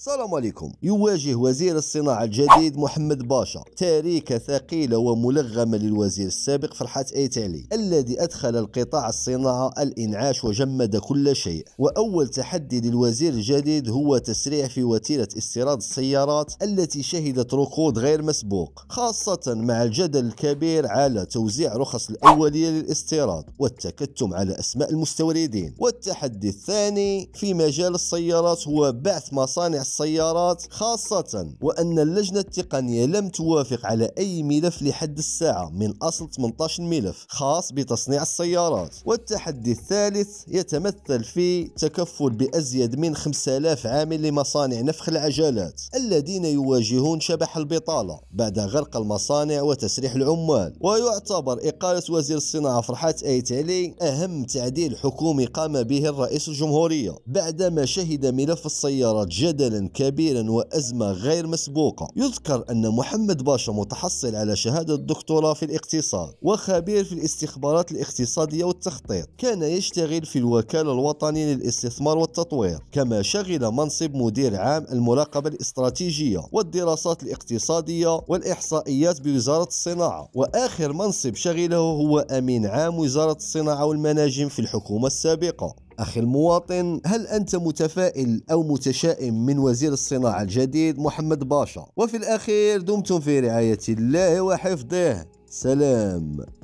السلام عليكم يواجه وزير الصناعة الجديد محمد باشا تاريكة ثقيلة وملغمة للوزير السابق فرحات ايتالي الذي أدخل القطاع الصناعة الإنعاش وجمد كل شيء وأول تحدي للوزير الجديد هو تسريع في وتيرة استيراد السيارات التي شهدت ركود غير مسبوق خاصة مع الجدل الكبير على توزيع رخص الأولية للاستيراد والتكتم على أسماء المستوردين والتحدي الثاني في مجال السيارات هو بعث مصانع السيارات خاصة وأن اللجنة التقنية لم توافق على أي ملف لحد الساعة من أصل 18 ملف خاص بتصنيع السيارات والتحدي الثالث يتمثل في تكفل بأزيد من 5000 عامل لمصانع نفخ العجلات الذين يواجهون شبح البطالة بعد غرق المصانع وتسريح العمال ويعتبر إقالة وزير الصناعة فرحات أيت علي أهم تعديل حكومي قام به الرئيس الجمهورية بعدما شهد ملف السيارات جدلا كبيرا وأزمة غير مسبوقة يذكر أن محمد باشا متحصل على شهادة دكتوراه في الاقتصاد وخبير في الاستخبارات الاقتصادية والتخطيط كان يشتغل في الوكالة الوطنية للاستثمار والتطوير كما شغل منصب مدير عام المراقبة الاستراتيجية والدراسات الاقتصادية والإحصائيات بوزارة الصناعة وآخر منصب شغله هو أمين عام وزارة الصناعة والمناجم في الحكومة السابقة أخي المواطن هل أنت متفائل أو متشائم من وزير الصناعة الجديد محمد باشا وفي الأخير دمتم في رعاية الله وحفظه سلام